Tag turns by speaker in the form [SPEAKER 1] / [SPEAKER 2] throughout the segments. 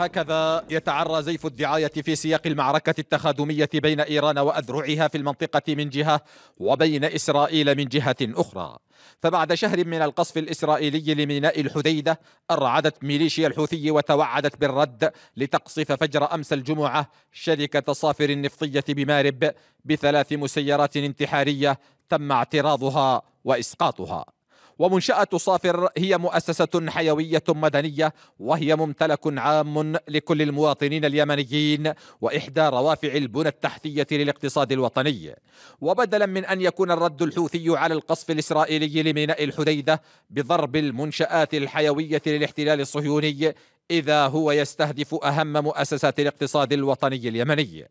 [SPEAKER 1] هكذا يتعرى زيف الدعاية في سياق المعركة التخادمية بين إيران وأذرعها في المنطقة من جهة وبين إسرائيل من جهة أخرى فبعد شهر من القصف الإسرائيلي لميناء الحديدة أرعدت ميليشيا الحوثي وتوعدت بالرد لتقصف فجر أمس الجمعة شركة صافر النفطية بمارب بثلاث مسيرات انتحارية تم اعتراضها وإسقاطها ومنشأة صافر هي مؤسسة حيوية مدنية وهي ممتلك عام لكل المواطنين اليمنيين وإحدى روافع البنى التحتية للاقتصاد الوطني وبدلا من أن يكون الرد الحوثي على القصف الإسرائيلي لميناء الحديدة بضرب المنشآت الحيوية للاحتلال الصهيوني إذا هو يستهدف أهم مؤسسات الاقتصاد الوطني اليمني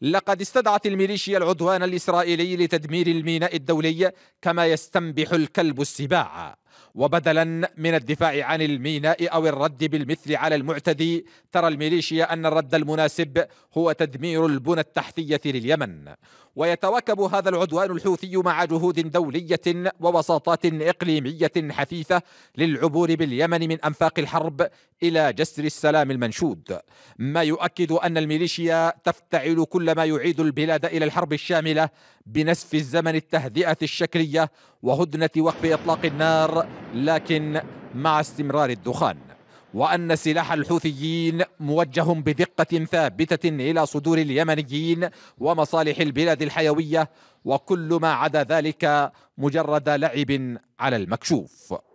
[SPEAKER 1] لقد استدعت الميليشيا العدوان الإسرائيلي لتدمير الميناء الدولي كما يستنبح الكلب السباع وبدلا من الدفاع عن الميناء أو الرد بالمثل على المعتدي ترى الميليشيا أن الرد المناسب هو تدمير البنى التحتية لليمن ويتواكب هذا العدوان الحوثي مع جهود دولية ووساطات إقليمية حثيثة للعبور باليمن من أنفاق الحرب إلى جسر السلام المنشود ما يؤكد أن الميليشيا تفتعل كل ما يعيد البلاد إلى الحرب الشاملة بنسف الزمن التهدئة الشكلية وهدنة وقف إطلاق النار لكن مع استمرار الدخان وأن سلاح الحوثيين موجه بدقة ثابتة إلى صدور اليمنيين ومصالح البلاد الحيوية وكل ما عدا ذلك مجرد لعب على المكشوف